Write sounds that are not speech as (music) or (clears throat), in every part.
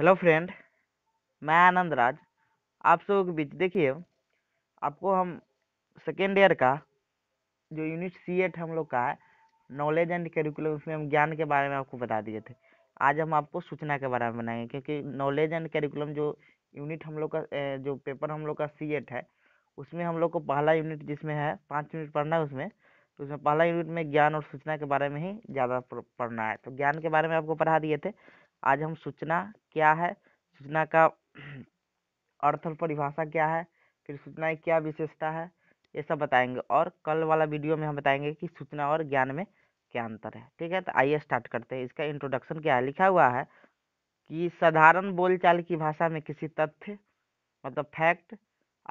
Hello friend मैं आनंद राज आप सब के बीच देखिए आपको हम सेकेंड ईयर का जो यूनिट सी एट हम लोग का है नॉलेज एंड करिकुलम उसमें हम ज्ञान के बारे में आपको बता दिए थे आज हम आपको सूचना के बारे में बनाएंगे क्योंकि नॉलेज एंड करिकुलम जो यूनिट हम लोग का जो पेपर हम लोग का सी एट है उसमें हम लोग को पहला यूनिट जिसमें है पाँच यूनिट पढ़ना है उसमें तो उसमें पहला यूनिट में ज्ञान और सूचना के बारे में ही ज़्यादा पढ़ना है तो ज्ञान के बारे में आपको पढ़ा दिए थे आज हम सूचना क्या है सूचना का (clears throat) अर्थ और परिभाषा क्या है फिर सूचना की क्या विशेषता है ये सब बताएंगे और कल वाला वीडियो में हम बताएंगे कि सूचना और ज्ञान में क्या अंतर है ठीक है तो आइए स्टार्ट करते हैं इसका इंट्रोडक्शन क्या है लिखा हुआ है कि साधारण बोलचाल की भाषा में किसी तथ्य मतलब फैक्ट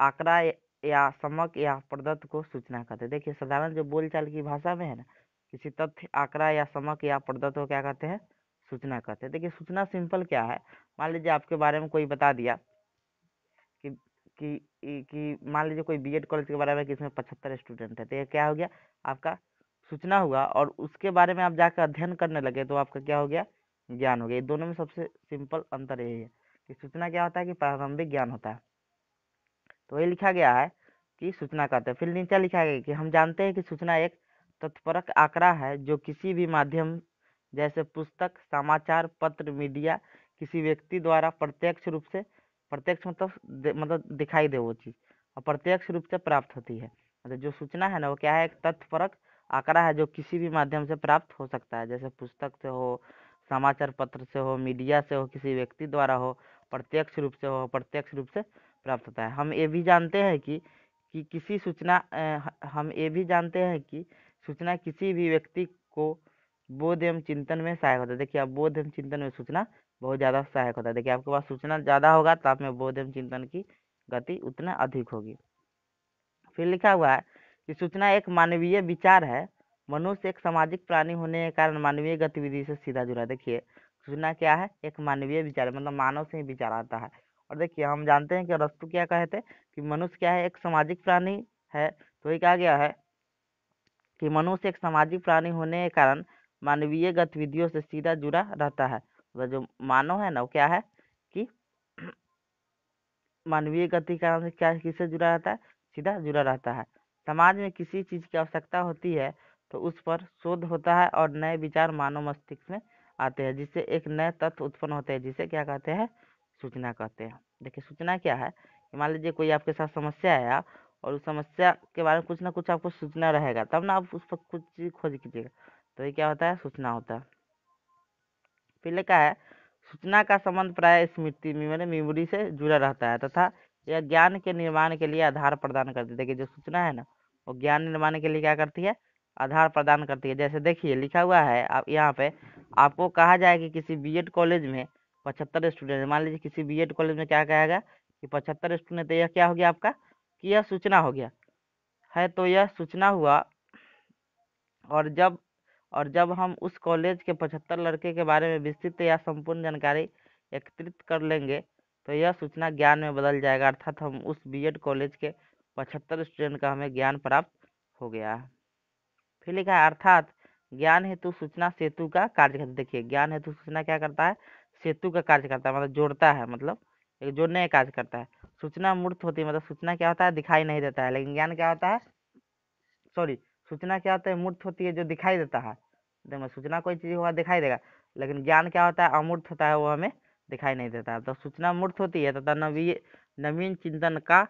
आंकड़ा या समक या प्रदत्त को सूचना कहते हैं देखिए साधारण जो बोलचाल की भाषा में है ना किसी तथ्य आंकड़ा या समक या प्रदत्त को क्या कहते हैं सूचना कहते हैं देखिए सूचना सिंपल क्या है मान लीजिए आपके बारे में कोई बता दिया कि कि कि मान लीजिए कोई बीएड कॉलेज के बारे में कि इसमें पचहत्तर स्टूडेंट है तो ये क्या हो गया आपका सूचना हुआ और उसके बारे में आप जाकर अध्ययन करने लगे तो आपका क्या हो गया ज्ञान हो गया दोनों में सबसे सिंपल अंतर यही है कि सूचना क्या होता है कि प्रारंभिक ज्ञान होता है तो ये लिखा गया है कि सूचना कहते हैं फिर नीचे लिखा गया कि हम जानते हैं कि सूचना एक तत्परक आंकड़ा है जो किसी भी माध्यम जैसे पुस्तक समाचार पत्र मीडिया किसी व्यक्ति द्वारा प्रत्यक्ष रूप से प्रत्यक्ष मतलब मतलब दिखाई दे वो चीज़ और प्रत्यक्ष रूप से प्राप्त होती है मतलब जो सूचना है ना वो क्या है एक तथ्यपरक आंकड़ा है जो किसी भी माध्यम से प्राप्त हो सकता है जैसे पुस्तक से हो समाचार पत्र से हो मीडिया से हो किसी व्यक्ति द्वारा हो प्रत्यक्ष रूप से हो प्रत्यक्ष रूप से प्राप्त होता है हम ये भी जानते हैं कि कि किसी सूचना हम ये भी जानते हैं कि सूचना किसी भी व्यक्ति को बोध एवं चिंतन में सहायक होता है देखिए आप बोध एवं चिंतन में सूचना बहुत ज़्यादा सहायक होता है देखिए आपके पास सूचना ज़्यादा होगा तो आप में बोध एवं चिंतन की गति उतना अधिक होगी फिर लिखा हुआ है कि सूचना एक मानवीय विचार है मनुष्य एक सामाजिक प्राणी होने के कारण मानवीय गतिविधि से सीधा जुड़ा देखिए सूचना क्या है एक मानवीय विचार मतलब मानव से ही विचार आता है और देखिए हम जानते हैं कि रस्तु क्या कहते कि मनुष्य क्या है एक सामाजिक प्राणी है तो ये कहा गया है कि मनुष्य एक सामाजिक प्राणी होने के कारण मानवीय गतिविधियों से सीधा जुड़ा रहता है वह जो मानव है ना वो क्या है कि (clears throat) मानवीय गति का क्या किससे जुड़ा रहता है सीधा जुड़ा रहता है समाज में किसी चीज़ की आवश्यकता होती है तो उस पर शोध होता है और नए विचार मानव मस्तिष्क में आते हैं जिससे एक नए तत्व उत्पन्न होते हैं जिसे क्या कहते हैं सूचना कहते हैं देखिए सूचना क्या है मान लीजिए कोई आपके साथ समस्या आया और उस समस्या के बारे में कुछ ना कुछ आपको सूचना रहेगा तब ना आप उस पर कुछ खोज कीजिएगा तो ये क्या होता है सूचना होता है फिर लिखा है सूचना का संबंध प्राय स्मृति मैंने मेमोरी मतलब से जुड़ा रहता है तथा यह ज्ञान के निर्माण के लिए आधार प्रदान करती है देखिए जो सूचना है ना वो ज्ञान निर्माण के लिए क्या करती है आधार प्रदान करती है जैसे देखिए लिखा हुआ है आप यहाँ पे आपको कहा जाए कि किसी बीएड कॉलेज में पचहत्तर स्टूडेंट मान लीजिए किसी बीएड कॉलेज में क्या कहेगा कि पचहत्तर स्टूडेंट तो यह क्या हो गया आपका कि यह सूचना हो गया है तो यह सूचना हुआ और जब और जब हम उस कॉलेज के पचहत्तर लड़के के बारे में विस्तृत या संपूर्ण जानकारी एकत्रित कर लेंगे तो यह सूचना ज्ञान में बदल जाएगा अर्थात हम उस बीएड कॉलेज के पचहत्तर स्टूडेंट का हमें ज्ञान प्राप्त हो गया फिर लिखा है अर्थात ज्ञान हेतु सूचना सेतु का कार्य करता देखिए ज्ञान हेतु सूचना क्या करता है सेतु का कार्य करता है मतलब जोड़ता है मतलब एक जोड़ने का कार्य करता है सूचना मूर्त होती है मतलब सूचना क्या होता है दिखाई नहीं देता है लेकिन ज्ञान क्या होता है सॉरी सूचना क्या होता है मूर्त होती है जो दिखाई देता है देखो सूचना कोई चीज होगा दिखाई देगा लेकिन ज्ञान क्या होता है अमूर्त होता है वो हमें दिखाई नहीं देता है तो सूचना मूर्त होती है तथा नवीन नवीन चिंतन का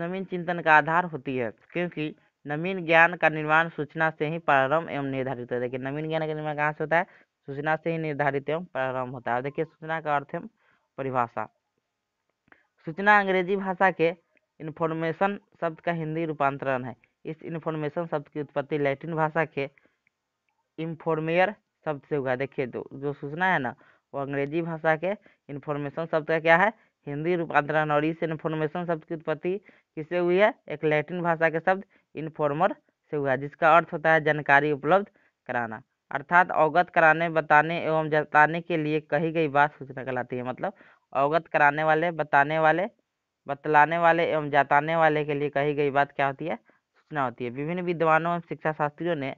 नवीन चिंतन का आधार होती है क्योंकि नवीन ज्ञान का निर्माण सूचना से ही प्रारंभ एवं निर्धारित होता है देखिए नवीन ज्ञान का निर्माण कहाँ से होता है सूचना से ही निर्धारित एवं प्रारंभ होता है देखिए सूचना का अर्थ है परिभाषा सूचना अंग्रेजी भाषा के इन्फॉर्मेशन शब्द का हिंदी रूपांतरण है इस इन्फॉर्मेशन शब्द की उत्पत्ति लैटिन भाषा के इंफॉर्मेयर शब्द से हुआ है देखिए दो जो सूचना है ना वो अंग्रेजी भाषा के इन्फॉर्मेशन शब्द का क्या है हिंदी रूपांतरण और इस इन्फॉर्मेशन शब्द की उत्पत्ति किससे हुई है एक लैटिन भाषा के शब्द इन्फॉर्मर से हुआ है जिसका अर्थ होता है जानकारी उपलब्ध कराना अर्थात अवगत कराने बताने एवं जताने के लिए कही गई बात सूचना कहलाती है मतलब अवगत कराने वाले बताने वाले बतलाने वाले एवं जताने वाले के लिए कही गई बात क्या होती है सूचना होती है विभिन्न विद्वानों एवं शिक्षा शास्त्रियों ने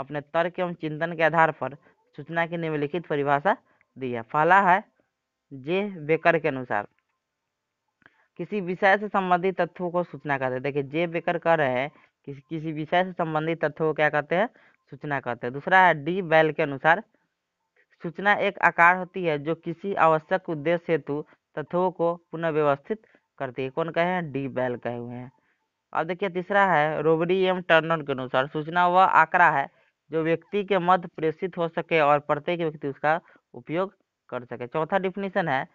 अपने तर्क एवं चिंतन के आधार पर सूचना की निम्नलिखित परिभाषा दी है पहला है जे बेकर के अनुसार किसी विषय से संबंधित तथ्यों को सूचना कहते हैं देखिए जे बेकर कह रहे हैं कि किसी विषय से संबंधित तथ्यों को क्या कहते हैं सूचना कहते हैं दूसरा है डी बैल के अनुसार सूचना एक आकार होती है जो किसी आवश्यक उद्देश्य हेतु तथ्यों को पुनर्व्यवस्थित करती है कौन कहे हैं डी बैल कहे हुए हैं अब देखिए तीसरा है रोबरी एम टर्नर के अनुसार सूचना वह आंकड़ा है जो व्यक्ति के मध्य प्रेषित हो सके और प्रत्येक व्यक्ति उसका उपयोग कर सके चौथा डिफिनीशन है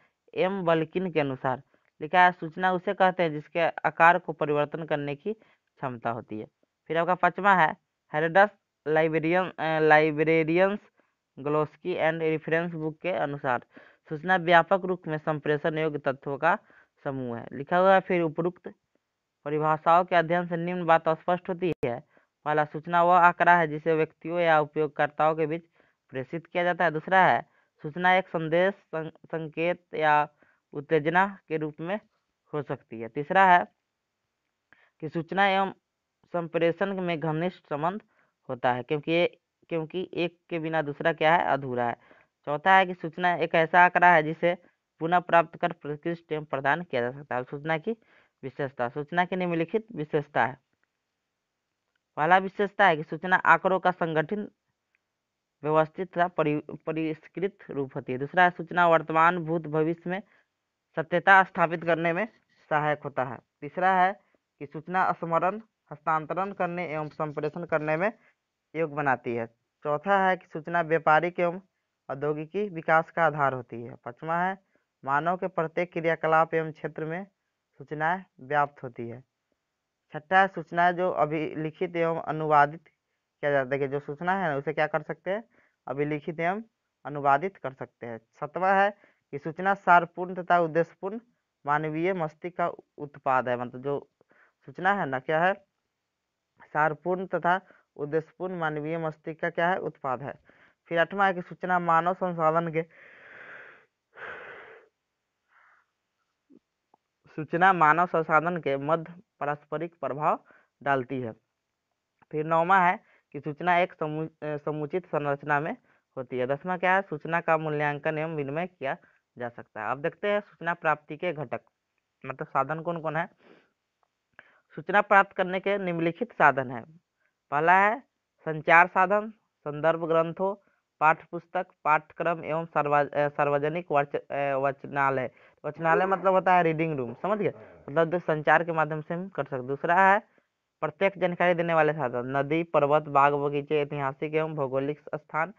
एम बल्किन के अनुसार लिखा है सूचना उसे कहते हैं जिसके आकार को परिवर्तन करने की क्षमता होती है फिर आपका पाँचवा है Harrod's librarian librarians glossary and reference book के अनुसार सूचना व्यापक रूप में संप्रेषण योग्य तत्वों का समूह है लिखा हुआ है फिर उपरोक्त परिभाषाओं के अध्ययन से निम्न बात स्पष्ट होती है पहला सूचना वह आंकड़ा है जिसे व्यक्तियों या उपयोगकर्ताओं के बीच प्रेषित किया जाता है दूसरा है सूचना एक संदेश सं, संकेत या उत्तेजना के रूप में हो सकती है तीसरा है कि सूचना एवं संप्रेषण में घनिष्ठ संबंध होता है क्योंकि क्योंकि एक के बिना दूसरा क्या है अधूरा है चौथा है कि सूचना एक ऐसा आंकड़ा है जिसे पुनः प्राप्त कर प्रतिष्ठ प्रदान किया जा सकता है सूचना की विशेषता सूचना की निम्नलिखित विशेषता है पहला विशेषता है कि सूचना आंकड़ों का संगठित व्यवस्थित तथा परिष्कृत रूप होती है दूसरा है सूचना वर्तमान भूत भविष्य में सत्यता स्थापित करने में सहायक होता है तीसरा है कि सूचना स्मरण हस्तांतरण करने एवं संप्रेषण करने में योग बनाती है चौथा है कि सूचना व्यापारिक एवं औद्योगिकी विकास का आधार होती है पांचवा है मानव के प्रत्येक क्रियाकलाप एवं क्षेत्र में सूचनाएं व्याप्त होती है छठा है सूचना जो लिखित एवं अनुवादित किया जाता है कि जो सूचना है उसे क्या कर सकते हैं अभी लिखित एवं अनुवादित कर सकते हैं सतवा है कि सूचना सारपूर्ण तथा उद्देश्यपूर्ण मानवीय मस्तिष्क का उत्पाद है मतलब जो सूचना है ना क्या है सारपूर्ण तथा उद्देश्यपूर्ण मानवीय मस्तिष्क का क्या है उत्पाद है फिर आठवां है कि सूचना मानव संसाधन के सूचना मानव संसाधन के मध्य पारस्परिक प्रभाव डालती है फिर नौवा है कि सूचना एक समु, समुचित संरचना में होती है दसवा क्या है सूचना का मूल्यांकन एवं विनिमय किया जा सकता है अब देखते हैं सूचना प्राप्ति के घटक मतलब साधन कौन कौन है सूचना प्राप्त करने के निम्नलिखित साधन है पहला है संचार साधन संदर्भ ग्रंथों पाठ्यपुस्तक पाठ्यक्रम एवं सार्वजनिक वाचनालय वाचनालय मतलब होता है रीडिंग रूम समझ गए हाँ। मतलब जो संचार के माध्यम से हम कर सकते दूसरा है प्रत्यक्ष जानकारी देने वाले साधन नदी पर्वत बाग बगीचे ऐतिहासिक एवं भौगोलिक स्थान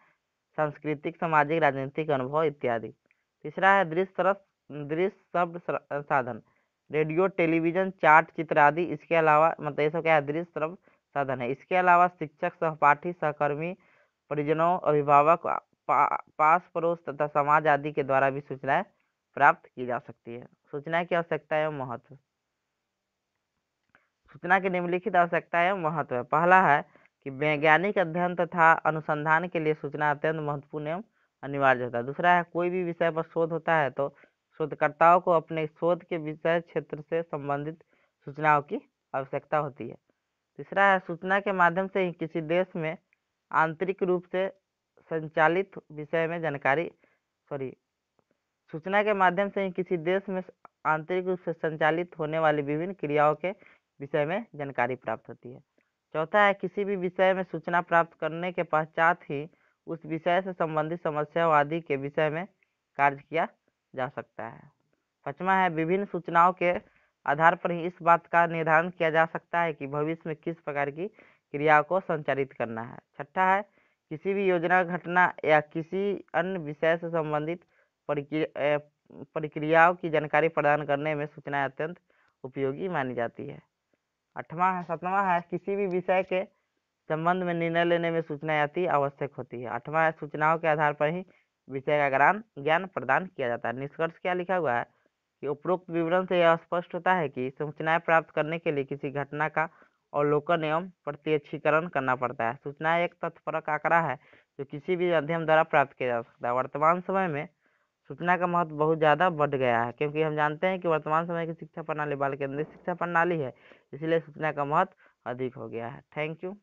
सांस्कृतिक सामाजिक राजनीतिक अनुभव इत्यादि तीसरा है दृश्य सरस दृश्य शब्द साधन रेडियो टेलीविजन चार्ट चित्र आदि इसके अलावा मतलब ये सब क्या है दृश्य साधन है इसके अलावा शिक्षक सहपाठी सहकर्मी परिजनों अभिभावक पास पड़ोस तथा समाज आदि के द्वारा भी सूचनाएं प्राप्त की जा सकती है सूचना की आवश्यकता एवं महत्व सूचना की निम्नलिखित आवश्यकता एवं महत्व है पहला है कि वैज्ञानिक अध्ययन तथा अनुसंधान के लिए सूचना अत्यंत महत्वपूर्ण एवं अनिवार्य होता है दूसरा है कोई भी विषय पर शोध होता है तो शोधकर्ताओं को अपने शोध के विषय क्षेत्र से संबंधित सूचनाओं की आवश्यकता होती है तीसरा है सूचना के माध्यम से ही किसी देश में आंतरिक रूप से संचालित विषय में जानकारी सॉरी सूचना के माध्यम से ही किसी देश में आंतरिक रूप से संचालित होने वाली विभिन्न क्रियाओं के विषय में जानकारी प्राप्त होती है चौथा है किसी भी विषय में सूचना प्राप्त करने के पश्चात ही उस विषय से संबंधित समस्याओं आदि के विषय में कार्य किया जा सकता है पचमा है विभिन्न सूचनाओं के आधार पर ही इस बात का निर्धारण किया जा सकता है कि भविष्य में किस प्रकार की क्रियाओं को संचालित करना है छठा है किसी भी योजना घटना या किसी अन्य विषय से संबंधित प्रक्रियाओं की जानकारी प्रदान करने में सूचना अत्यंत उपयोगी मानी जाती है आठवां है सतवा है किसी भी विषय के संबंध में निर्णय लेने में सूचना अति आवश्यक होती है आठवां है सूचनाओं के आधार पर ही विषय का ज्ञान ज्ञान प्रदान किया जाता है निष्कर्ष क्या लिखा हुआ है कि उपरोक्त विवरण से यह स्पष्ट होता है कि सूचनाएं प्राप्त करने के लिए किसी घटना का अवलोकन एवं प्रत्यक्षीकरण करना पड़ता है सूचना एक तत्परक आंकड़ा है जो किसी भी माध्यम द्वारा प्राप्त किया जा सकता है वर्तमान समय में सूचना का महत्व बहुत ज़्यादा बढ़ गया है क्योंकि हम जानते हैं कि वर्तमान समय की शिक्षा प्रणाली बाल केंद्रित शिक्षा प्रणाली है इसलिए सूचना का महत्व अधिक हो गया है थैंक यू